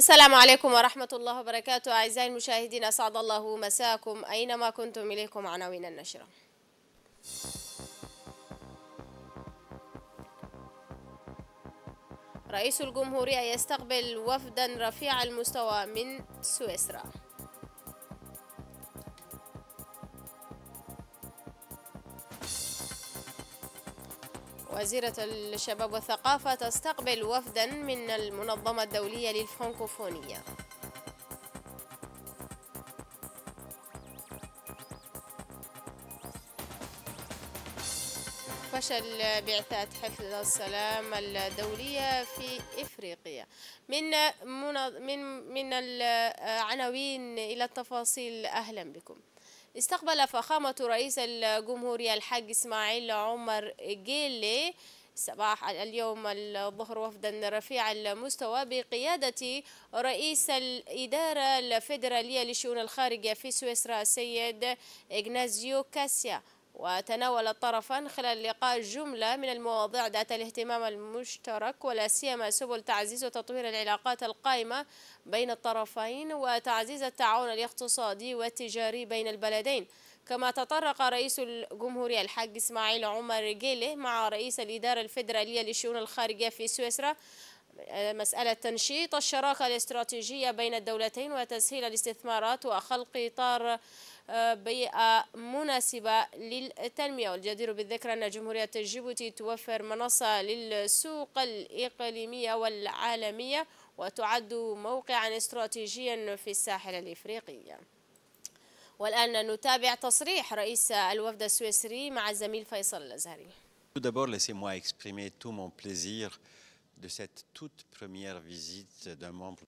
السلام عليكم ورحمة الله وبركاته أعزائي المشاهدين أسعد الله مساكم أينما كنتم إليكم عناوين النشرة رئيس الجمهورية يستقبل وفدا رفيع المستوى من سويسرا وزيرة الشباب والثقافة تستقبل وفدا من المنظمة الدولية للفرنكوفونية فشل بعثات حفظ السلام الدولية في إفريقيا من من من العناوين إلى التفاصيل أهلا بكم استقبل فخامة رئيس الجمهورية الحاج إسماعيل عمر جيلي صباح اليوم الظهر وفدا رفيع المستوى بقيادة رئيس الإدارة الفيدرالية للشؤون الخارجية في سويسرا السيد إغنازيو كاسيا وتناول الطرفان خلال اللقاء جملة من المواضيع ذات الاهتمام المشترك ولا سيما سبل تعزيز وتطوير العلاقات القائمة بين الطرفين وتعزيز التعاون الاقتصادي والتجاري بين البلدين كما تطرق رئيس الجمهورية الحاج إسماعيل عمر جيله مع رئيس الإدارة الفيدرالية للشؤون الخارجية في سويسرا آه، مسألة تنشيط الشراكة الاستراتيجية بين الدولتين وتسهيل الاستثمارات وخلق إطار آه، بيئة آه، مناسبة للتنمية والجدير بالذكر أن جمهورية جيبوتي توفر منصة للسوق الإقليمية والعالمية وتعد موقعا استراتيجيا في الساحل الإفريقي والآن نتابع تصريح رئيس الوفد السويسري مع الزميل فيصل الأزهري Tout d'abord, laissez-moi exprimer tout mon plaisir de cette toute première visite d'un membre.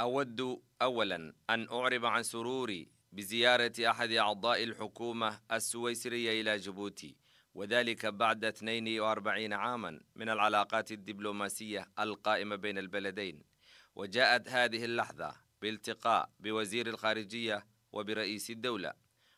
أود أولا أن أعرب عن سروري بزيارة أحد أعضاء الحكومة السويسرية إلى جيبوتي وذلك بعد 42 عاما من العلاقات الدبلوماسية القائمة بين البلدين وجاءت هذه اللحظة بالتقاء بوزير الخارجية وبرئيس الدولة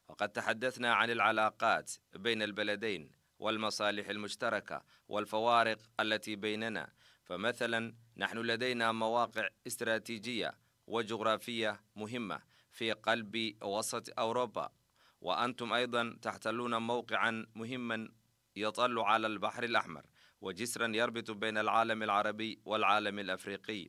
وقد تحدثنا عن العلاقات بين البلدين والمصالح المشتركة والفوارق التي بيننا فمثلا نحن لدينا مواقع استراتيجية وجغرافية مهمة في قلب وسط أوروبا وأنتم أيضا تحتلون موقعا مهما يطل على البحر الأحمر وجسرا يربط بين العالم العربي والعالم الأفريقي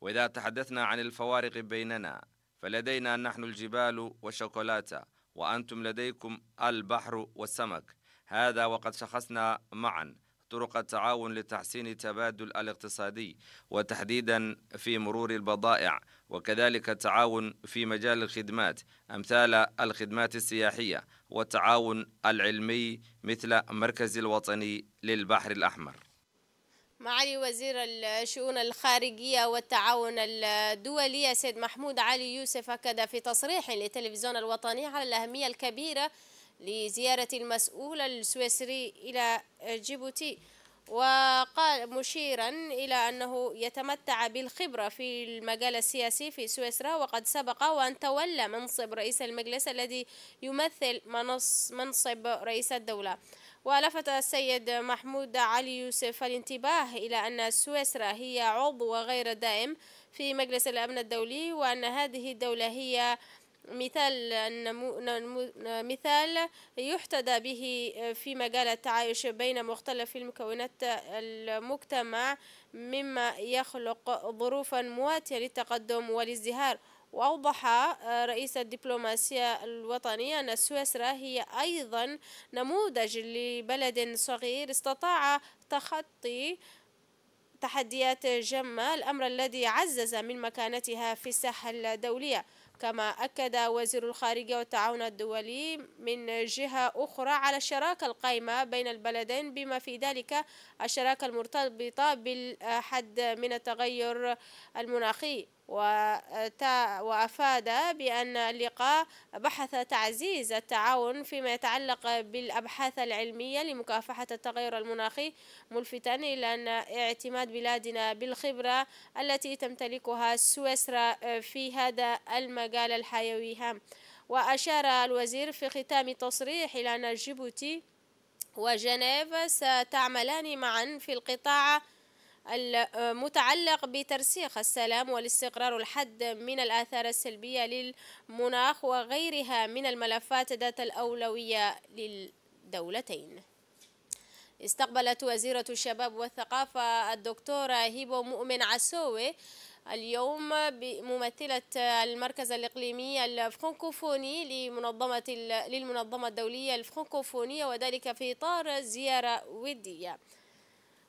وإذا تحدثنا عن الفوارق بيننا فلدينا نحن الجبال والشوكولاتة وأنتم لديكم البحر والسمك هذا وقد شخصنا معا طرق التعاون لتحسين التبادل الاقتصادي وتحديدا في مرور البضائع وكذلك التعاون في مجال الخدمات أمثال الخدمات السياحية والتعاون العلمي مثل مركز الوطني للبحر الأحمر معالي وزير الشؤون الخارجية والتعاون الدولي سيد محمود علي يوسف أكد في تصريح للتلفزيون الوطني على الأهمية الكبيرة لزيارة المسؤول السويسري إلى جيبوتي وقال مشيرا إلى أنه يتمتع بالخبرة في المجال السياسي في سويسرا وقد سبق وأن تولى منصب رئيس المجلس الذي يمثل منص منصب رئيس الدولة ولفت السيد محمود علي يوسف الانتباه إلى أن سويسرا هي عضو غير دائم في مجلس الأمن الدولي وأن هذه الدولة هي مثال نمو نمو مثال يحتذى به في مجال التعايش بين مختلف المكونات المجتمع مما يخلق ظروفا مواتية للتقدم والازدهار وأوضح رئيس الدبلوماسية الوطنية أن سويسرا هي أيضا نموذج لبلد صغير استطاع تخطي تحديات جمة الأمر الذي عزز من مكانتها في الساحة الدولية كما أكد وزير الخارجية والتعاون الدولي من جهة أخرى على الشراكة القائمة بين البلدين بما في ذلك الشراكة المرتبطة بالحد من التغير المناخي وأفاد بأن اللقاء بحث تعزيز التعاون فيما يتعلق بالأبحاث العلمية لمكافحة التغير المناخي ملفتا إلى أن اعتماد بلادنا بالخبرة التي تمتلكها سويسرا آه، في هذا المجال الحيوي هام وأشار الوزير في ختام تصريح إلى أن جيبوتي وجنيف ستعملان معا في القطاع المتعلق بترسيخ السلام والاستقرار والحد من الآثار السلبية للمناخ وغيرها من الملفات ذات الأولوية للدولتين استقبلت وزيرة الشباب والثقافة الدكتورة هيبو مؤمن عسوي اليوم بممثلة المركز الإقليمي الفرنكوفوني لمنظمة للمنظمة الدولية الفرنكوفونية وذلك في إطار زيارة ودية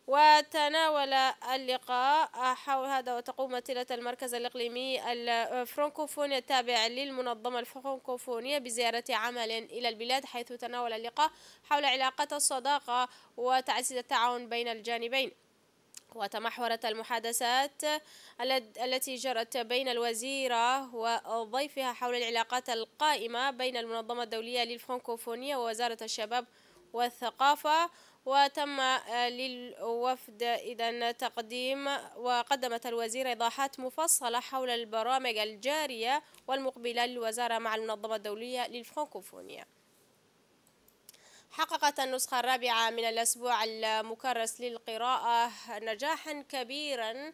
وتناول اللقاء حول هذا وتقوم ممثلة المركز الإقليمي الفرنكوفوني التابع للمنظمة الفرنكوفونية بزيارة عمل إلى البلاد حيث تناول اللقاء حول علاقة الصداقة وتعزيز التعاون بين الجانبين وتمحورت المحادثات التي جرت بين الوزيرة وضيفها حول العلاقات القائمة بين المنظمة الدولية للفرنكوفونية ووزارة الشباب والثقافة وتم آه، للوفد إذا تقديم وقدمت الوزيرة إيضاحات مفصلة حول البرامج الجارية والمقبلة للوزارة مع المنظمة الدولية للفرنكوفونيا حققت النسخة الرابعة من الأسبوع المكرس للقراءة نجاحا كبيرا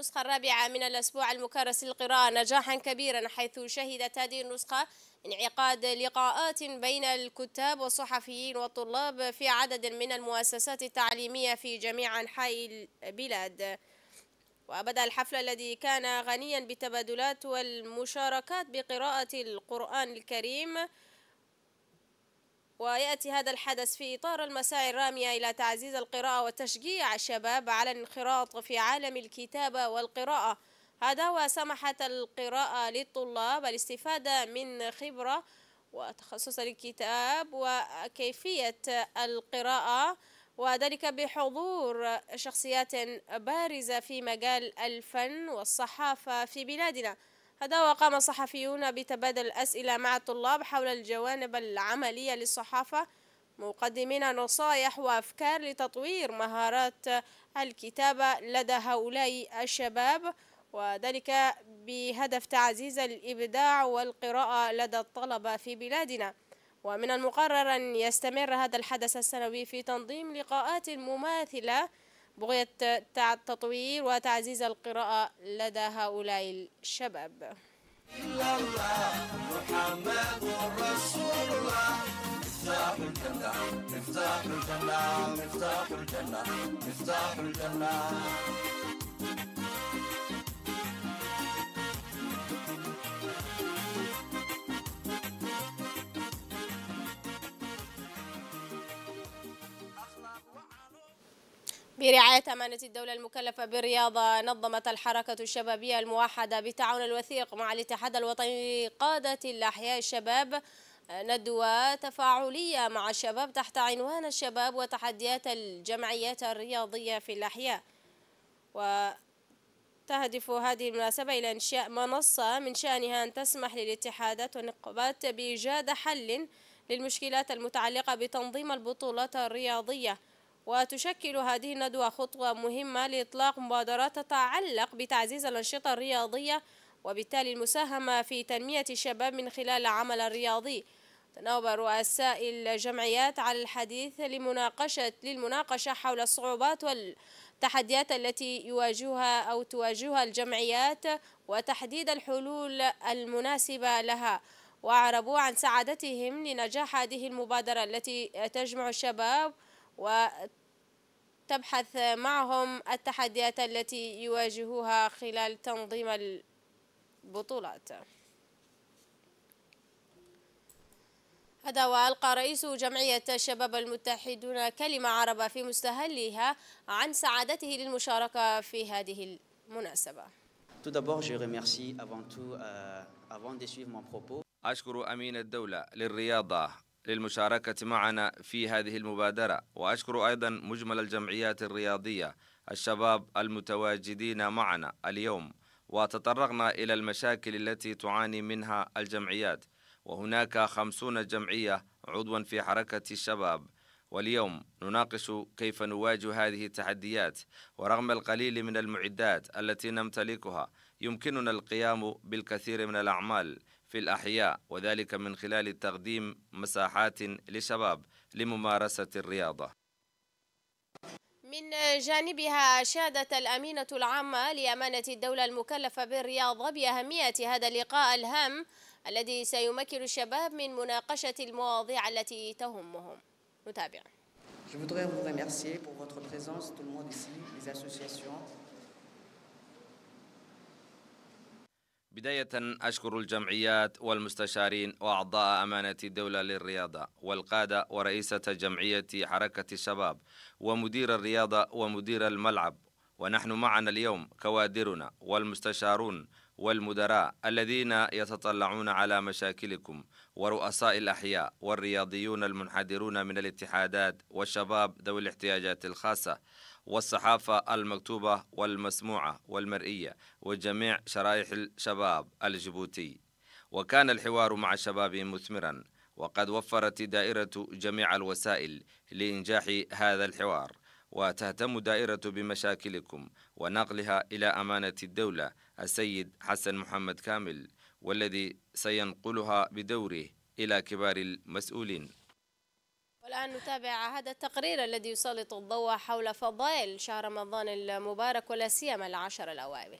النسخة الرابعة من الأسبوع المكرس للقراءة نجاحا كبيرا حيث شهدت هذه النسخة انعقاد لقاءات بين الكتاب والصحفيين والطلاب في عدد من المؤسسات التعليمية في جميع أنحاء البلاد وبدأ الحفل الذي كان غنيا بالتبادلات والمشاركات بقراءة القرآن الكريم ويأتي هذا الحدث في إطار المساعي الرامية إلى تعزيز القراءة وتشجيع الشباب على الانخراط في عالم الكتابة والقراءة هذا وسمحت القراءة للطلاب الاستفادة من خبرة وتخصص الكتاب وكيفية القراءة وذلك بحضور شخصيات بارزة في مجال الفن والصحافة في بلادنا هذا وقام صحفيون بتبادل الأسئلة مع الطلاب حول الجوانب العملية للصحافة مقدمين نصائح وأفكار لتطوير مهارات الكتابة لدى هؤلاء الشباب وذلك بهدف تعزيز الإبداع والقراءة لدى الطلبة في بلادنا ومن المقرر أن يستمر هذا الحدث السنوي في تنظيم لقاءات مماثلة بغية التطوير وتعزيز القراءة لدى هؤلاء الشباب إلا الله محمد رسول الله مفتاح الجنة مفتاح الجنة مفتاح الجنة مفتاح الجنة برعاية أمانة الدولة المكلفة بالرياضة نظمت الحركة الشبابية الموحدة بالتعاون الوثيق مع الاتحاد الوطني لقادة الأحياء الشباب ندوة تفاعلية مع الشباب تحت عنوان الشباب وتحديات الجمعيات الرياضية في الأحياء وتهدف هذه المناسبة إلى إنشاء منصة من شأنها أن تسمح للاتحادات والنقابات بإيجاد حل للمشكلات المتعلقة بتنظيم البطولات الرياضية وتشكل هذه الندوة خطوة مهمة لإطلاق مبادرات تتعلق بتعزيز الأنشطة الرياضية وبالتالي المساهمة في تنمية الشباب من خلال العمل الرياضي تناوب رؤساء الجمعيات على الحديث لمناقشة للمناقشة حول الصعوبات والتحديات التي يواجهها أو تواجهها الجمعيات وتحديد الحلول المناسبة لها وأعربوا عن سعادتهم لنجاح هذه المبادرة التي تجمع الشباب وتبحث معهم التحديات التي يواجهوها خلال تنظيم البطولات هذا وألقى رئيس جمعية الشباب المتحدون كلمة عربة في مستهلها عن سعادته للمشاركة في هذه المناسبة. Euh, أشكر أمين الدولة للرياضة للمشاركة معنا في هذه المبادرة وأشكر أيضا مجمل الجمعيات الرياضية الشباب المتواجدين معنا اليوم وتطرقنا إلى المشاكل التي تعاني منها الجمعيات وهناك خمسون جمعية عضوا في حركة الشباب واليوم نناقش كيف نواجه هذه التحديات ورغم القليل من المعدات التي نمتلكها يمكننا القيام بالكثير من الأعمال في الأحياء وذلك من خلال تقديم مساحات لشباب لممارسة الرياضة من جانبها أشادت الأمينة العامة لأمانة الدولة المكلفة بالرياضة بأهمية هذا اللقاء الهام الذي سيمكن الشباب من مناقشة المواضيع التي تهمهم نتابع Je voudrais vous remercier pour votre présence, tout le monde ici, les associations, بداية أشكر الجمعيات والمستشارين وأعضاء أمانة الدولة للرياضة والقادة ورئيسة جمعية حركة الشباب ومدير الرياضة ومدير الملعب ونحن معنا اليوم كوادرنا والمستشارون والمدراء الذين يتطلعون على مشاكلكم ورؤساء الأحياء والرياضيون المنحدرون من الاتحادات والشباب ذوي الاحتياجات الخاصة والصحافة المكتوبة والمسموعة والمرئية وجميع شرائح الشباب الجيبوتي وكان الحوار مع الشباب مثمرا وقد وفرت دائرة جميع الوسائل لإنجاح هذا الحوار وتهتم دائرة بمشاكلكم ونقلها إلى أمانة الدولة السيد حسن محمد كامل والذي سينقلها بدوره إلى كبار المسؤولين والآن نتابع هذا التقرير الذي يسلط الضوء حول فضائل شهر رمضان المبارك ولا سيما العشر الأوائل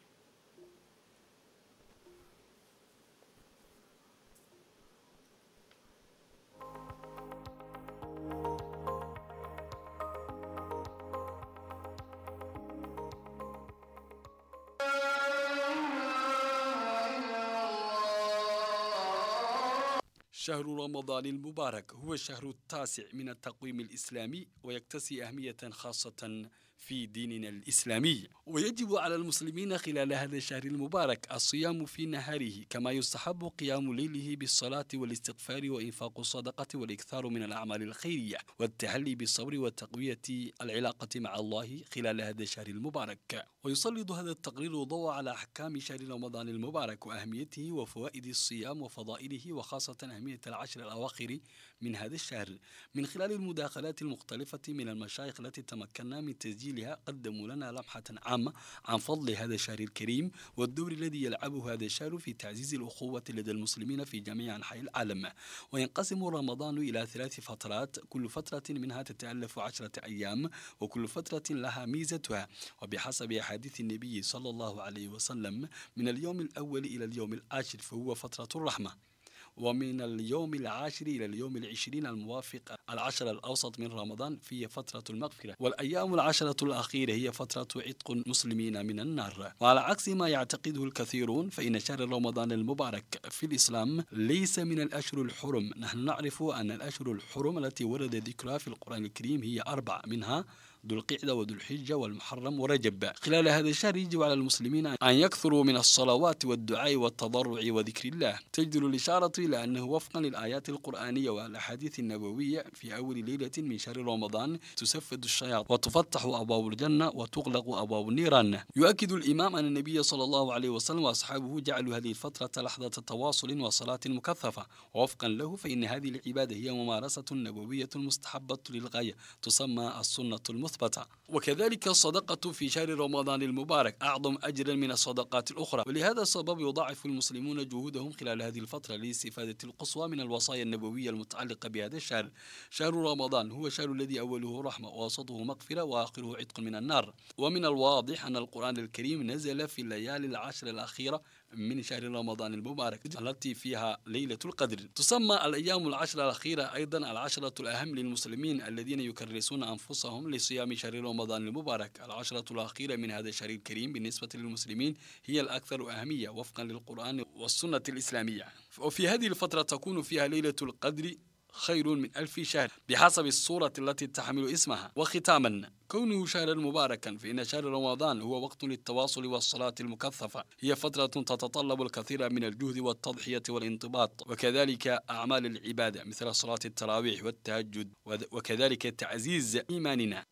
شهر رمضان المبارك هو الشهر التاسع من التقويم الإسلامي ويكتسي أهمية خاصة في ديننا الإسلامي ويجب على المسلمين خلال هذا الشهر المبارك الصيام في نهاره كما يستحب قيام ليله بالصلاة والاستغفار وإنفاق الصدقة والإكثار من الأعمال الخيرية والتحلي بالصبر وتقوية العلاقة مع الله خلال هذا الشهر المبارك ويسلط هذا التقرير الضوء على أحكام شهر رمضان المبارك وأهميته وفوائد الصيام وفضائله وخاصة أهمية العشر الأواخر من هذا الشهر من خلال المداخلات المختلفة من المشايخ التي تمكنا من تسجيل تسجيلها قدموا لنا لمحة عامة عن فضل هذا الشهر الكريم والدور الذي يلعبه هذا الشهر في تعزيز الأخوة لدى المسلمين في جميع أنحاء العالم وينقسم رمضان إلى ثلاث فترات كل فترة منها تتألف عشرة أيام وكل فترة لها ميزتها وبحسب حديث النبي صلى الله عليه وسلم من اليوم الأول إلى اليوم العاشر فهو فترة الرحمة ومن اليوم العاشر إلى اليوم العشرين الموافق العشر الأوسط من رمضان في فترة المغفرة والأيام العشرة الأخيرة هي فترة عتق المسلمين من النار وعلى عكس ما يعتقده الكثيرون فإن شهر رمضان المبارك في الإسلام ليس من الأشهر الحرم نحن نعرف أن الأشهر الحرم التي ورد ذكرها في القرآن الكريم هي أربع منها ذو القعدة وذو الحجة والمحرم ورجب خلال هذا الشهر يجب على المسلمين أن يكثروا من الصلوات والدعاء والتضرع وذكر الله تجدر الإشارة إلى أنه وفقا للآيات القرآنية والأحاديث النبوية في أول ليلة من شهر رمضان تسفد الشياطين وتفتح أبواب الجنة وتغلق أبواب النيران يؤكد الإمام أن النبي صلى الله عليه وسلم وأصحابه جعلوا هذه الفترة لحظة تواصل وصلاة مكثفة ووفقا له فإن هذه العبادة هي ممارسة نبوية مستحبة للغاية تسمى السنة المثلى مثبتة وكذلك الصدقة في شهر رمضان المبارك أعظم أجرا من الصدقات الأخرى ولهذا السبب يضاعف المسلمون جهودهم خلال هذه الفترة للاستفادة القصوى من الوصايا النبوية المتعلقة بهذا الشهر شهر رمضان هو شهر الذي أوله رحمة ووسطه مغفرة وآخره عتق من النار ومن الواضح أن القرآن الكريم نزل في الليالي العشر الأخيرة من شهر رمضان المبارك التي فيها ليلة القدر تسمى الأيام العشرة الأخيرة أيضا العشرة الأهم للمسلمين الذين يكرسون أنفسهم لصيام شهر رمضان المبارك العشرة الأخيرة من هذا الشهر الكريم بالنسبة للمسلمين هي الأكثر أهمية وفقا للقرآن والسنة الإسلامية وفي هذه الفترة تكون فيها ليلة القدر خير من ألف شهر بحسب الصورة التي تحمل اسمها وختاما كونه شهرا مباركا فإن شهر رمضان هو وقت للتواصل والصلاة المكثفة هي فترة تتطلب الكثير من الجهد والتضحية والانضباط وكذلك أعمال العبادة مثل صلاة التراويح والتهجد وكذلك تعزيز إيماننا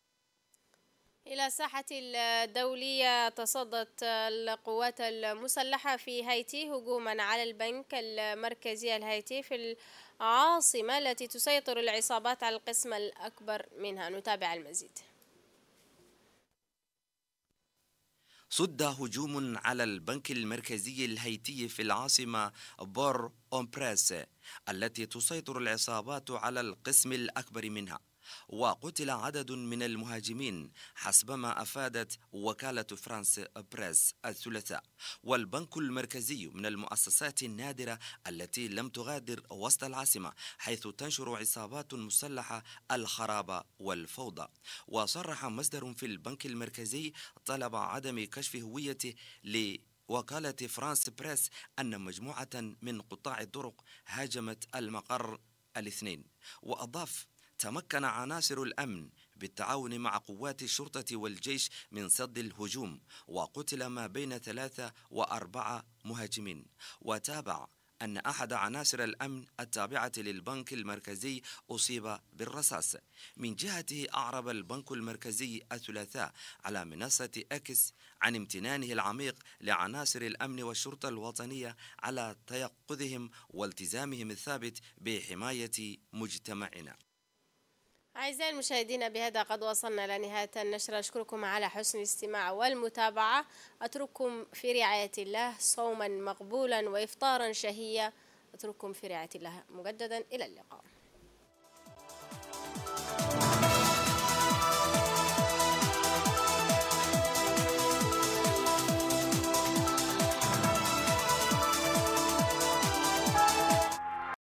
إلى الساحة الدولية تصدت القوات المسلحة في هايتي هجوما على البنك المركزي الهايتي في عاصمة التي تسيطر العصابات على القسم الأكبر منها نتابع المزيد صد هجوم على البنك المركزي الهيتي في العاصمة بور أومبريس التي تسيطر العصابات على القسم الأكبر منها وقتل عدد من المهاجمين حسب ما أفادت وكالة فرانس بريس الثلاثاء والبنك المركزي من المؤسسات النادرة التي لم تغادر وسط العاصمة حيث تنشر عصابات مسلحة الخراب والفوضى وصرح مصدر في البنك المركزي طلب عدم كشف هويته ل وكالة فرانس بريس أن مجموعة من قطاع الطرق هاجمت المقر الاثنين وأضاف تمكن عناصر الأمن بالتعاون مع قوات الشرطة والجيش من صد الهجوم وقتل ما بين ثلاثة وأربعة مهاجمين وتابع أن أحد عناصر الأمن التابعة للبنك المركزي أصيب بالرصاص من جهته أعرب البنك المركزي الثلاثاء على منصة أكس عن امتنانه العميق لعناصر الأمن والشرطة الوطنية على تيقظهم والتزامهم الثابت بحماية مجتمعنا أعزائي المشاهدين بهذا قد وصلنا لنهاية النشرة أشكركم على حسن الاستماع والمتابعة أترككم في رعاية الله صوما مقبولا وإفطارا شهيا أترككم في رعاية الله مجددا إلى اللقاء